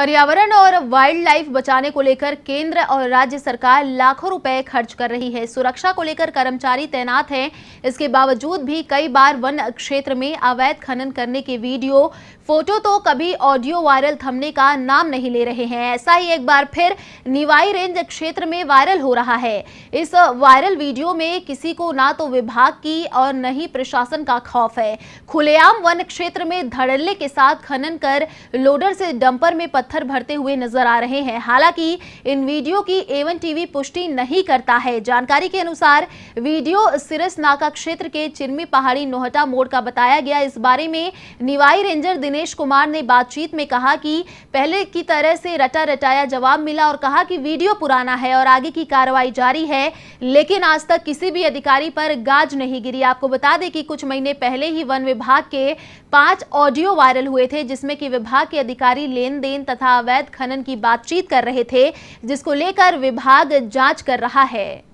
पर्यावरण और wild life बचाने को लेकर केंद्र और राज्य सरकार लाखों रुपए खर्च कर रही है सुरक्षा को लेकर कर्मचारी तैनात हैं इसके बावजूद भी कई बार वन क्षेत्र में अवैध खनन करने के वीडियो फोटो तो कभी ऑडियो वायरल थमने का नाम नहीं ले रहे हैं ऐसा ही एक बार फिर निवाई रेंज क्षेत्र में वायरल हो रहा है इस वायरल वीडियो में किसी को ना तो विभाग की और न ही प्रशासन का खौफ है खुलेआम वन क्षेत्र में धड़ल्ले के साथ खनन कर लोडर से डंपर में पत्थर भरते हुए नजर आ रहे हैं हालांकि इन वीडियो की एवन टीवी पुष्टि नहीं करता है जानकारी के अनुसार वीडियो सिरस नाका क्षेत्र के चिरमी पहाड़ी नोहटा मोड़ का बताया गया इस बारे में निवाई रेंजर दिनेश कुमार ने बातचीत में कहा कि पहले की तरह से रटा रटाया जवाब मिला और कहा कि वीडियो पुराना है और आगे की कार्रवाई जारी है लेकिन आज तक किसी भी अधिकारी पर गाज नहीं गिरी आपको बता दें कि कुछ महीने पहले ही वन विभाग के पांच ऑडियो वायरल हुए थे जिसमें कि विभाग के अधिकारी लेन देन तथा तथा अवैध खनन की बातचीत कर रहे थे जिसको लेकर विभाग जांच कर रहा है